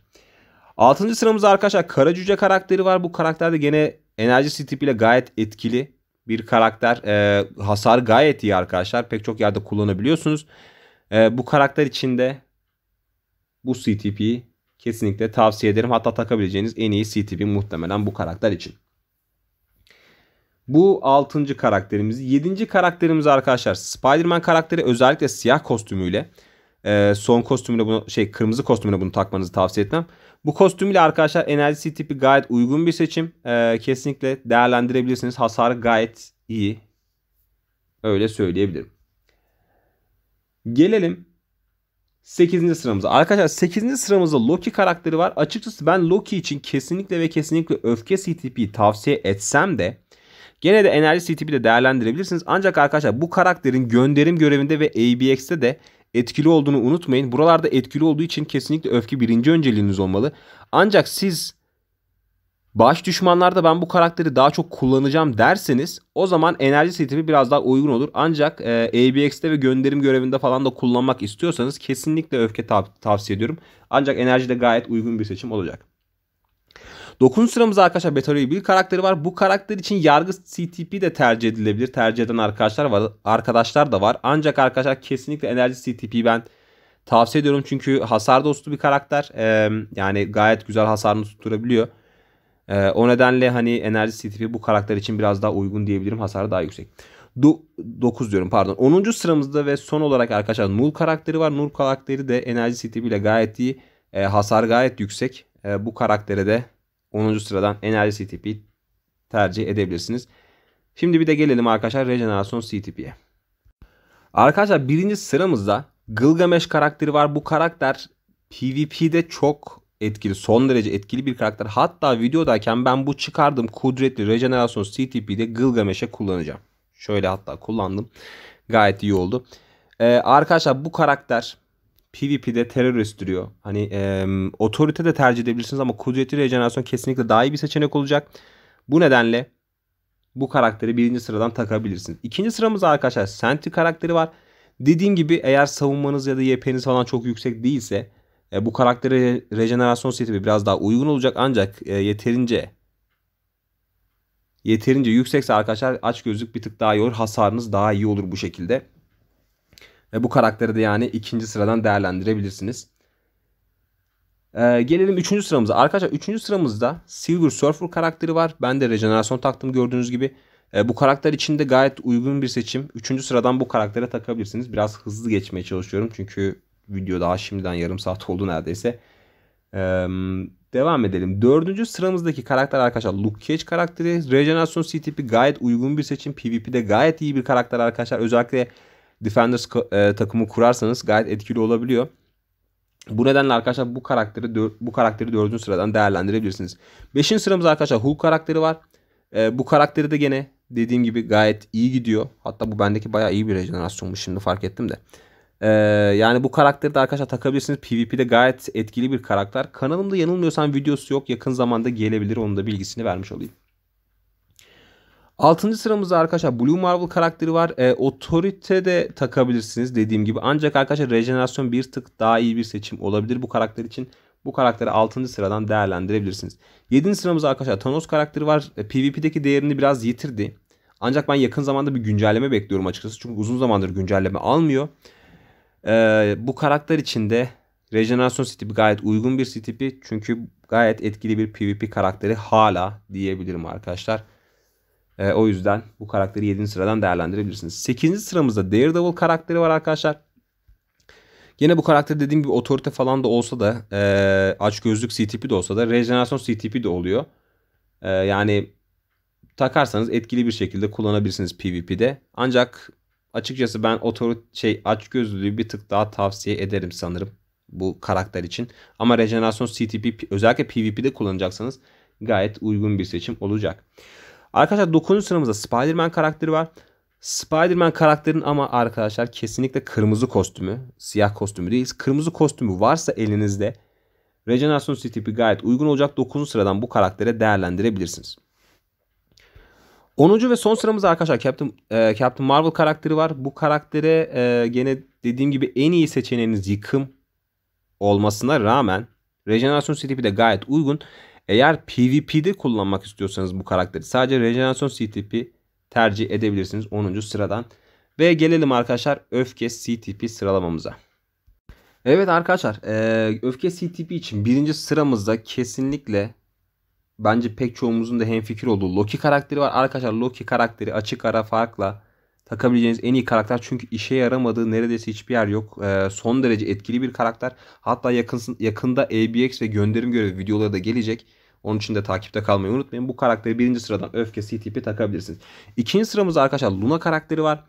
Altıncı sıramızda arkadaşlar Kara Cüce karakteri var. Bu karakter de gene enerjisi tipiyle gayet etkili bir karakter. E, hasar gayet iyi arkadaşlar. Pek çok yerde kullanabiliyorsunuz. E, bu karakter için de bu CTP'yi kesinlikle tavsiye ederim. Hatta takabileceğiniz en iyi CTP muhtemelen bu karakter için. Bu 6. karakterimiz. 7. karakterimiz arkadaşlar Spider-Man karakteri özellikle siyah kostümüyle. Ee, son kostümüne bunu şey kırmızı kostümüne bunu takmanızı tavsiye etmem. Bu kostümüyle arkadaşlar enerjisi tipi gayet uygun bir seçim. Ee, kesinlikle değerlendirebilirsiniz. Hasarı gayet iyi. Öyle söyleyebilirim. Gelelim 8. sıramıza. Arkadaşlar 8. sıramızda Loki karakteri var. Açıkçası ben Loki için kesinlikle ve kesinlikle öfke CTP'yi tavsiye etsem de Yine de enerji CTP de değerlendirebilirsiniz. Ancak arkadaşlar bu karakterin gönderim görevinde ve ABX'te de etkili olduğunu unutmayın. Buralarda etkili olduğu için kesinlikle öfke birinci önceliğiniz olmalı. Ancak siz baş düşmanlarda ben bu karakteri daha çok kullanacağım derseniz o zaman enerji CTP biraz daha uygun olur. Ancak e, ABX'te ve gönderim görevinde falan da kullanmak istiyorsanız kesinlikle öfke tav tavsiye ediyorum. Ancak enerji de gayet uygun bir seçim olacak. 9. sıramızda arkadaşlar Betaryu bir karakteri var. Bu karakter için yargı CTP de tercih edilebilir. Tercih eden arkadaşlar var. Arkadaşlar da var. Ancak arkadaşlar kesinlikle enerji CTP'yi ben tavsiye ediyorum. Çünkü hasar dostu bir karakter. Ee, yani gayet güzel hasarını tutturabiliyor. Ee, o nedenle hani enerji CTP bu karakter için biraz daha uygun diyebilirim. Hasarı daha yüksek. 9 diyorum pardon. 10. sıramızda ve son olarak arkadaşlar Nur karakteri var. Nur karakteri de enerji CTP ile gayet iyi. E, hasar gayet yüksek. E, bu karaktere de 10. sıradan Enerji CTP'yi tercih edebilirsiniz. Şimdi bir de gelelim arkadaşlar Rejenerasyon CTP'ye. Arkadaşlar birinci sıramızda Gilgamesh karakteri var. Bu karakter PvP'de çok etkili, son derece etkili bir karakter. Hatta videodayken ben bu çıkardım kudretli rejenerasyon CTP'de Gilgamesh'e kullanacağım. Şöyle hatta kullandım. Gayet iyi oldu. Ee, arkadaşlar bu karakter PvP'de terör üstürüyor. Hani e, otorite de tercih edebilirsiniz ama kudretli rejenerasyon kesinlikle daha iyi bir seçenek olacak. Bu nedenle bu karakteri birinci sıradan takabilirsiniz. İkinci sıramız arkadaşlar Sentry karakteri var. Dediğim gibi eğer savunmanız ya da YP'niz falan çok yüksek değilse e, bu karaktere rejenerasyon seti biraz daha uygun olacak ancak e, yeterince yeterince yüksekse arkadaşlar aç gözlük bir tık daha iyi olur. Hasarınız daha iyi olur bu şekilde. E, bu karakteri de yani ikinci sıradan değerlendirebilirsiniz. Ee, gelelim üçüncü sıramıza. Arkadaşlar üçüncü sıramızda Silver Surfer karakteri var. Ben de rejenerasyon taktım gördüğünüz gibi. Ee, bu karakter için de gayet uygun bir seçim. üçüncü sıradan bu karaktere takabilirsiniz. Biraz hızlı geçmeye çalışıyorum. Çünkü video daha şimdiden yarım saat oldu neredeyse. Ee, devam edelim. dördüncü sıramızdaki karakter arkadaşlar Luke Cage karakteri. Rejenerasyon CTP gayet uygun bir seçim. PvP'de gayet iyi bir karakter arkadaşlar. Özellikle Defenders e, takımı kurarsanız gayet etkili olabiliyor. Bu nedenle arkadaşlar bu karakteri bu karakteri dördüncü sıradan değerlendirebilirsiniz. Beşinci sıramız arkadaşlar Hulk karakteri var. E, bu karakteri de gene dediğim gibi gayet iyi gidiyor. Hatta bu bendeki bayağı iyi bir rejenerasyonmuş şimdi fark ettim de. Ee, yani bu karakteri de arkadaşlar takabilirsiniz. PvP'de gayet etkili bir karakter. Kanalımda yanılmıyorsam videosu yok. Yakın zamanda gelebilir. Onun da bilgisini vermiş olayım. Altıncı sıramızda arkadaşlar Blue Marvel karakteri var. E, otorite de takabilirsiniz dediğim gibi. Ancak arkadaşlar rejenerasyon bir tık daha iyi bir seçim olabilir bu karakter için. Bu karakteri 6. sıradan değerlendirebilirsiniz. 7. sıramızda arkadaşlar Thanos karakteri var. E, PvP'deki değerini biraz yitirdi. Ancak ben yakın zamanda bir güncelleme bekliyorum açıkçası. Çünkü uzun zamandır güncelleme almıyor. E, bu karakter için de rejenerasyon C-Tipi gayet uygun bir C-Tipi. Çünkü gayet etkili bir PvP karakteri hala diyebilirim arkadaşlar. E, o yüzden bu karakteri 7. sıradan değerlendirebilirsiniz. 8. sıramızda Daredevil karakteri var arkadaşlar. Yine bu karakter dediğim gibi otorite falan da olsa da e, gözlük CTP de olsa da rejenerasyon CTP de oluyor. E, yani takarsanız etkili bir şekilde kullanabilirsiniz PvP'de. Ancak açıkçası ben otor şey aç gözlüğü bir tık daha tavsiye ederim sanırım bu karakter için. Ama rejenerasyon CTP özellikle PvP'de kullanacaksanız gayet uygun bir seçim olacak. Arkadaşlar 9. sıramızda Spider-Man karakteri var. Spider-Man karakterin ama arkadaşlar kesinlikle kırmızı kostümü, siyah kostümü değil. Kırmızı kostümü varsa elinizde Regeneration rejenerasyon tipi gayet uygun olacak. 9. sıradan bu karaktere değerlendirebilirsiniz. 10. ve son sıramızda arkadaşlar Captain, e, Captain Marvel karakteri var. Bu karaktere e, gene dediğim gibi en iyi seçeneğiniz yıkım olmasına rağmen Regeneration rejenerasyon tipi de gayet uygun. Eğer PvP'de kullanmak istiyorsanız bu karakteri sadece rejenerasyon CTP tercih edebilirsiniz 10. sıradan. Ve gelelim arkadaşlar öfke CTP sıralamamıza. Evet arkadaşlar e, öfke CTP için birinci sıramızda kesinlikle bence pek çoğumuzun da hemfikir olduğu Loki karakteri var. Arkadaşlar Loki karakteri açık ara farkla takabileceğiniz en iyi karakter. Çünkü işe yaramadığı neredeyse hiçbir yer yok. E, son derece etkili bir karakter. Hatta yakın, yakında ABX ve gönderim görevi videoları da gelecek. Onun için de takipte kalmayı unutmayın. Bu karakteri birinci sıradan öfke CTP takabilirsiniz. İkinci sıramız arkadaşlar Luna karakteri var.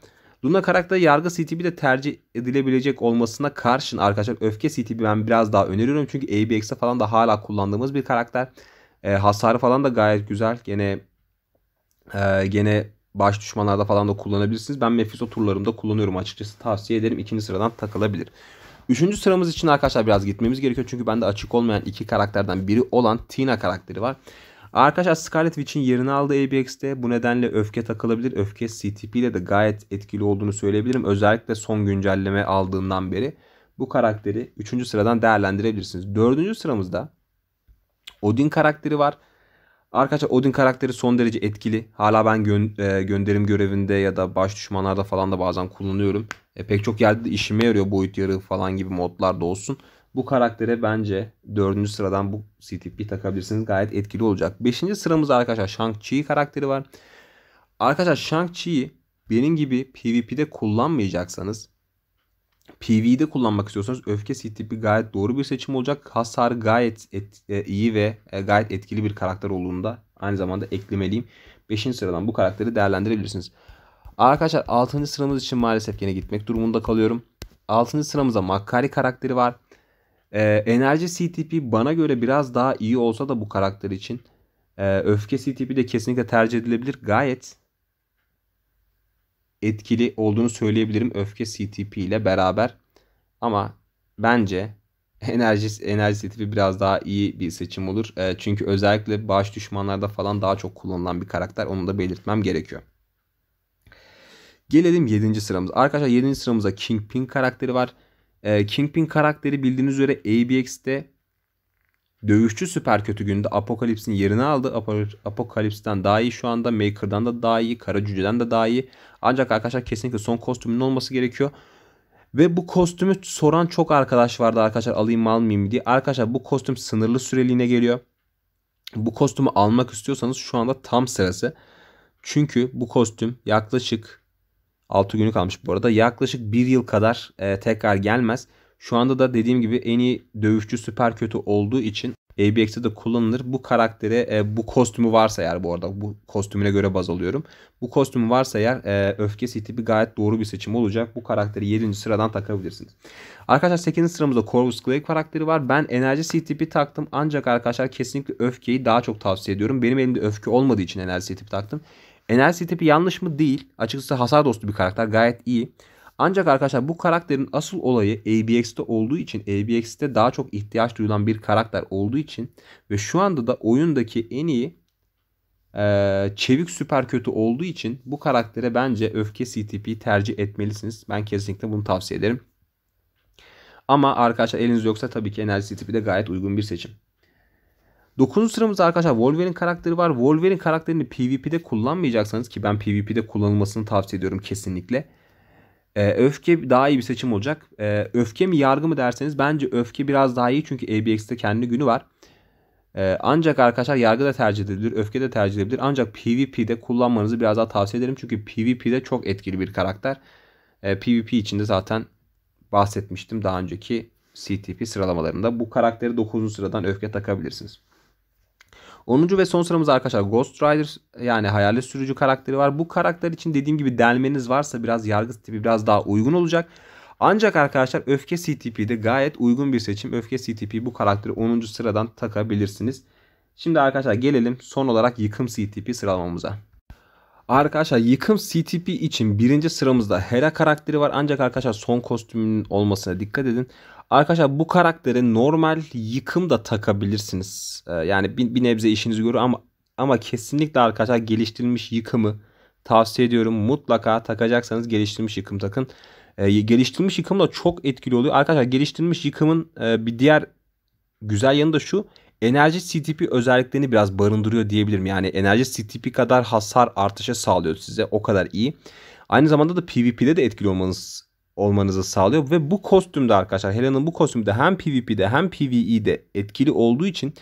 Luna karakteri yargı CTP de tercih edilebilecek olmasına karşın arkadaşlar öfke CTP ben biraz daha öneriyorum. Çünkü ABX'e falan da hala kullandığımız bir karakter. E, hasarı falan da gayet güzel. Gene e, gene baş düşmanlarda falan da kullanabilirsiniz. Ben Mephisto turlarımda kullanıyorum açıkçası. Tavsiye ederim. ikinci sıradan takılabilir. Üçüncü sıramız için arkadaşlar biraz gitmemiz gerekiyor. Çünkü bende açık olmayan iki karakterden biri olan Tina karakteri var. Arkadaşlar Scarlet Witch'in yerini aldı ABX'de. Bu nedenle öfke takılabilir. Öfke CTP ile de gayet etkili olduğunu söyleyebilirim. Özellikle son güncelleme aldığından beri bu karakteri 3. sıradan değerlendirebilirsiniz. 4. sıramızda Odin karakteri var. Arkadaşlar Odin karakteri son derece etkili. Hala ben gö e, gönderim görevinde ya da baş düşmanlarda falan da bazen kullanıyorum. E, pek çok yerde de işime yarıyor boyut yarığı falan gibi modlar da olsun. Bu karaktere bence 4. sıradan bu CTP takabilirsiniz. Gayet etkili olacak. 5. sıramız arkadaşlar Shang-Chi karakteri var. Arkadaşlar Shang-Chi'yi benim gibi PvP'de kullanmayacaksanız PV'de kullanmak istiyorsanız öfke CTP gayet doğru bir seçim olacak. Hasar gayet et, e, iyi ve e, gayet etkili bir karakter olduğunda aynı zamanda eklemeliyim. 5. sıradan bu karakteri değerlendirebilirsiniz. Arkadaşlar 6. sıramız için maalesef yine gitmek durumunda kalıyorum. 6. sıramıza Makkari karakteri var. E, enerji CTP bana göre biraz daha iyi olsa da bu karakter için. E, öfke CTP de kesinlikle tercih edilebilir. Gayet etkili olduğunu söyleyebilirim öfke CTP ile beraber. Ama bence enerji enerji CTP biraz daha iyi bir seçim olur. E, çünkü özellikle bağış düşmanlarda falan daha çok kullanılan bir karakter. Onu da belirtmem gerekiyor. Gelelim 7. sıramız. Arkadaşlar 7. sıramızda Kingpin karakteri var. E, Kingpin karakteri bildiğiniz üzere ABX'te Dövüşçü süper kötü günde Apokalips'in yerini aldı. Apokalips'ten daha iyi şu anda. Maker'dan da daha iyi. Kara Cüce'den de daha iyi. Ancak arkadaşlar kesinlikle son kostümün olması gerekiyor. Ve bu kostümü soran çok arkadaş vardı arkadaşlar alayım mı almayayım mı diye. Arkadaşlar bu kostüm sınırlı süreliğine geliyor. Bu kostümü almak istiyorsanız şu anda tam sırası. Çünkü bu kostüm yaklaşık 6 günü kalmış bu arada. Yaklaşık 1 yıl kadar e, tekrar gelmez. Şu anda da dediğim gibi en iyi dövüşçü süper kötü olduğu için ABX'de de kullanılır. Bu karaktere e, bu kostümü varsa eğer bu arada bu kostümüne göre baz alıyorum. Bu kostümü varsa eğer e, öfkesi tipi gayet doğru bir seçim olacak. Bu karakteri 7. sıradan takabilirsiniz. Arkadaşlar 8. sıramızda Corvus Clay karakteri var. Ben enerji tipi taktım ancak arkadaşlar kesinlikle öfkeyi daha çok tavsiye ediyorum. Benim elimde öfke olmadığı için enerji tipi taktım. Enerji tipi yanlış mı? Değil. Açıkçası hasar dostu bir karakter. Gayet iyi. Ancak arkadaşlar bu karakterin asıl olayı ABX'te olduğu için ABX'te daha çok ihtiyaç duyulan bir karakter olduğu için ve şu anda da oyundaki en iyi ee, çevik süper kötü olduğu için bu karaktere bence öfke CTP'yi tercih etmelisiniz. Ben kesinlikle bunu tavsiye ederim. Ama arkadaşlar eliniz yoksa tabii ki enerji CTP de gayet uygun bir seçim. 9. sıramızda arkadaşlar Wolverine karakteri var. Wolverine karakterini PvP'de kullanmayacaksanız ki ben PvP'de kullanılmasını tavsiye ediyorum kesinlikle. Ee, öfke daha iyi bir seçim olacak. Ee, öfke mi yargı mı derseniz bence öfke biraz daha iyi. Çünkü ABX'de kendi günü var. Ee, ancak arkadaşlar yargı da tercih edilebilir. Öfke de tercih edilebilir. Ancak PvP'de kullanmanızı biraz daha tavsiye ederim. Çünkü PvP'de çok etkili bir karakter. Ee, PvP içinde zaten bahsetmiştim daha önceki CTP sıralamalarında. Bu karakteri 9. sıradan öfke takabilirsiniz. 10. ve son sıramız arkadaşlar Ghost Rider yani hayali sürücü karakteri var. Bu karakter için dediğim gibi delmeniz varsa biraz yargı tipi biraz daha uygun olacak. Ancak arkadaşlar Öfke CTP'de gayet uygun bir seçim. Öfke CTP bu karakteri 10. sıradan takabilirsiniz. Şimdi arkadaşlar gelelim son olarak yıkım CTP sıralamamıza. Arkadaşlar yıkım CTP için birinci sıramızda Hera karakteri var. Ancak arkadaşlar son kostümünün olmasına dikkat edin. Arkadaşlar bu karaktere normal yıkım da takabilirsiniz. Ee, yani bir, bir nebze işinizi görür ama ama kesinlikle arkadaşlar geliştirilmiş yıkımı tavsiye ediyorum. Mutlaka takacaksanız geliştirilmiş yıkım takın. Ee, geliştirilmiş yıkım da çok etkili oluyor. Arkadaşlar geliştirilmiş yıkımın e, bir diğer güzel yanı da şu. Enerji CTP özelliklerini biraz barındırıyor diyebilirim. Yani enerji CTP kadar hasar artışı sağlıyor size. O kadar iyi. Aynı zamanda da PvP'de de etkili olmanız olmanızı sağlıyor. Ve bu kostümde arkadaşlar Helena'nın bu kostümde hem PvP'de hem PvE'de etkili olduğu için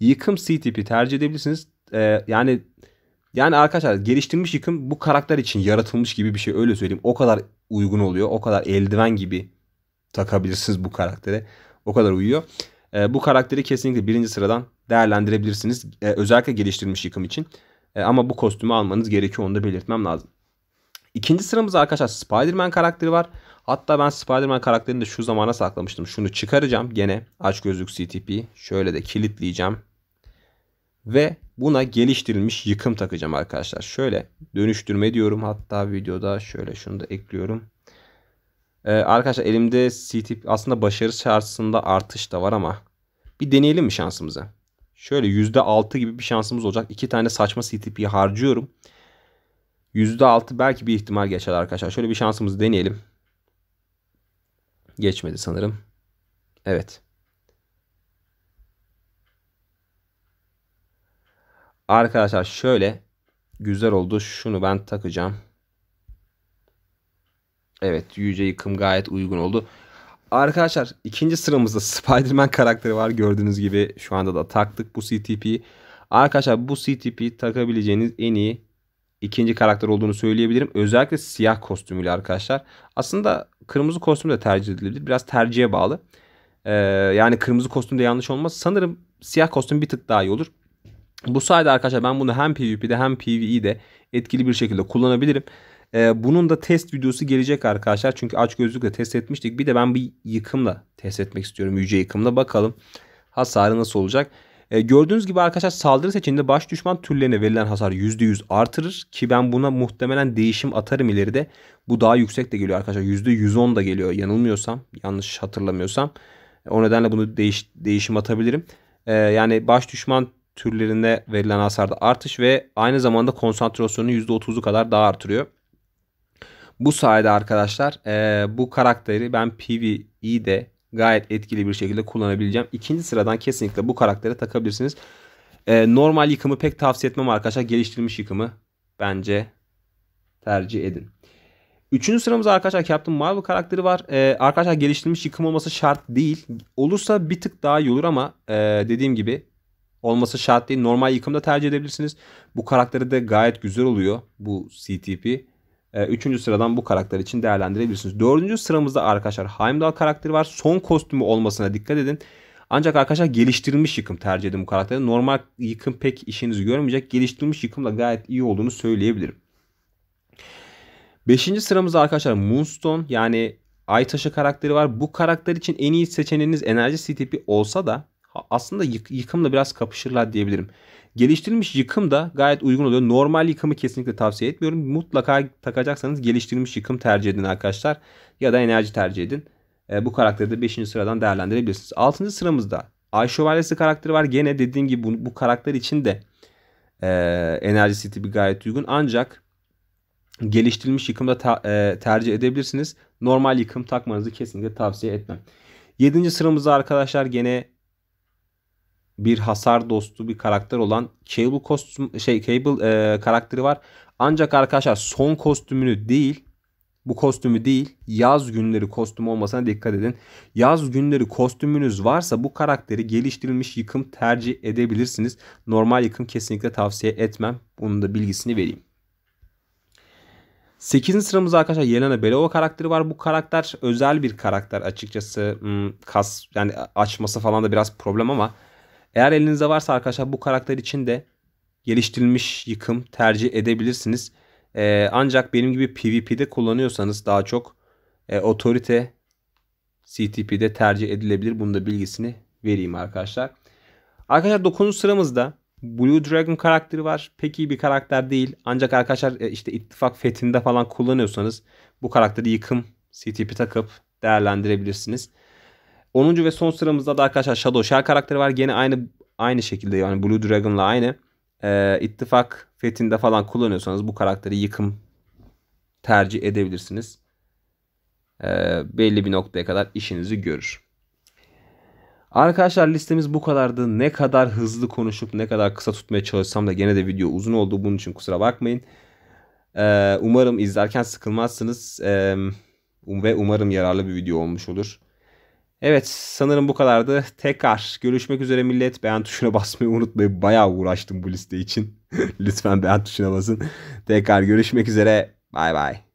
yıkım C tercih edebilirsiniz. Ee, yani yani arkadaşlar geliştirilmiş yıkım bu karakter için yaratılmış gibi bir şey öyle söyleyeyim. O kadar uygun oluyor. O kadar eldiven gibi takabilirsiniz bu karaktere. O kadar uyuyor. Ee, bu karakteri kesinlikle birinci sıradan değerlendirebilirsiniz. Ee, özellikle geliştirilmiş yıkım için. Ee, ama bu kostümü almanız gerekiyor onu da belirtmem lazım. İkinci sıramız arkadaşlar Spider-Man karakteri var. Hatta ben Spider-Man karakterini de şu zamana saklamıştım. Şunu çıkaracağım gene aç gözlük CTP. Şöyle de kilitleyeceğim. Ve buna geliştirilmiş yıkım takacağım arkadaşlar. Şöyle dönüştürme diyorum. Hatta videoda şöyle şunu da ekliyorum. Ee, arkadaşlar elimde CTP aslında başarı şartısında artış da var ama bir deneyelim mi şansımızı? Şöyle %6 gibi bir şansımız olacak. İki tane saçma CTP'yi harcıyorum. %6 belki bir ihtimal geçer arkadaşlar. Şöyle bir şansımızı deneyelim. Geçmedi sanırım. Evet. Arkadaşlar şöyle güzel oldu. Şunu ben takacağım. Evet yüce yıkım gayet uygun oldu. Arkadaşlar ikinci sıramızda Spiderman karakteri var. Gördüğünüz gibi şu anda da taktık bu CTP'yi. Arkadaşlar bu CTP'yi takabileceğiniz en iyi ikinci karakter olduğunu söyleyebilirim. Özellikle siyah kostümüyle arkadaşlar. Aslında kırmızı kostüm de tercih edilebilir. Biraz tercihe bağlı. Ee, yani kırmızı kostüm de yanlış olmaz. Sanırım siyah kostüm bir tık daha iyi olur. Bu sayede arkadaşlar ben bunu hem PvP'de hem PvE'de etkili bir şekilde kullanabilirim. Ee, bunun da test videosu gelecek arkadaşlar. Çünkü aç gözlükle test etmiştik. Bir de ben bir yıkımla test etmek istiyorum. Yüce yıkımla bakalım hasarı nasıl olacak. E, gördüğünüz gibi arkadaşlar saldırı seçeneğinde baş düşman türlerine verilen hasar %100 artırır. Ki ben buna muhtemelen değişim atarım ileride. Bu daha yüksek de geliyor arkadaşlar. %110 da geliyor yanılmıyorsam. Yanlış hatırlamıyorsam. E, o nedenle bunu değiş, değişim atabilirim. E, yani baş düşman türlerinde verilen hasarda artış ve aynı zamanda konsantrasyonu %30'u kadar daha artırıyor. Bu sayede arkadaşlar e, bu karakteri ben PvE'de gayet etkili bir şekilde kullanabileceğim. İkinci sıradan kesinlikle bu karaktere takabilirsiniz. Ee, normal yıkımı pek tavsiye etmem arkadaşlar. Geliştirilmiş yıkımı bence tercih edin. Üçüncü sıramız arkadaşlar Captain Marvel karakteri var. Ee, arkadaşlar geliştirilmiş yıkım olması şart değil. Olursa bir tık daha iyi olur ama e, dediğim gibi olması şart değil. Normal yıkımda tercih edebilirsiniz. Bu karakteri de gayet güzel oluyor bu CTP. Ee, üçüncü sıradan bu karakter için değerlendirebilirsiniz. Dördüncü sıramızda arkadaşlar Heimdall karakteri var. Son kostümü olmasına dikkat edin. Ancak arkadaşlar geliştirilmiş yıkım tercih edin bu karakteri. Normal yıkım pek işinizi görmeyecek. Geliştirilmiş yıkım da gayet iyi olduğunu söyleyebilirim. Beşinci sıramızda arkadaşlar Moonstone yani Ay Taşı karakteri var. Bu karakter için en iyi seçeneğiniz enerji CTP olsa da aslında yık, yıkımla biraz kapışırlar diyebilirim. Geliştirilmiş yıkım da gayet uygun oluyor. Normal yıkımı kesinlikle tavsiye etmiyorum. Mutlaka takacaksanız geliştirilmiş yıkım tercih edin arkadaşlar. Ya da enerji tercih edin. E, bu karakteri de 5. sıradan değerlendirebilirsiniz. 6. sıramızda Ay Şövalyesi karakteri var. Gene dediğim gibi bu, bu karakter için de e, enerjisi tipi gayet uygun. Ancak geliştirilmiş yıkımda ta, e, tercih edebilirsiniz. Normal yıkım takmanızı kesinlikle tavsiye etmem. 7. sıramızda arkadaşlar gene bir hasar dostu bir karakter olan Cable kostüm şey Cable e, karakteri var. Ancak arkadaşlar son kostümünü değil bu kostümü değil yaz günleri kostüm olmasına dikkat edin. Yaz günleri kostümünüz varsa bu karakteri geliştirilmiş yıkım tercih edebilirsiniz. Normal yıkım kesinlikle tavsiye etmem. Bunun da bilgisini vereyim. 8. sıramızda arkadaşlar Yelena Belova karakteri var. Bu karakter özel bir karakter açıkçası. Hmm, kas yani açması falan da biraz problem ama eğer elinizde varsa arkadaşlar bu karakter için de geliştirilmiş yıkım tercih edebilirsiniz. Ee, ancak benim gibi PvP'de kullanıyorsanız daha çok e, otorite CTP'de tercih edilebilir. Bunun da bilgisini vereyim arkadaşlar. Arkadaşlar 9. sıramızda Blue Dragon karakteri var. Pek iyi bir karakter değil. Ancak arkadaşlar e, işte ittifak fethinde falan kullanıyorsanız bu karakteri yıkım CTP takıp değerlendirebilirsiniz. 10. ve son sıramızda da arkadaşlar Shadow Shell karakteri var. Gene aynı aynı şekilde yani Blue Dragon'la aynı. Ee, ittifak fethinde falan kullanıyorsanız bu karakteri yıkım tercih edebilirsiniz. Ee, belli bir noktaya kadar işinizi görür. Arkadaşlar listemiz bu kadardı. Ne kadar hızlı konuşup ne kadar kısa tutmaya çalışsam da gene de video uzun oldu. Bunun için kusura bakmayın. Ee, umarım izlerken sıkılmazsınız. Ee, um, ve umarım yararlı bir video olmuş olur. Evet sanırım bu kadardı. Tekrar görüşmek üzere millet. Beğen tuşuna basmayı unutmayın. Bayağı uğraştım bu liste için. Lütfen beğen tuşuna basın. Tekrar görüşmek üzere. Bay bay.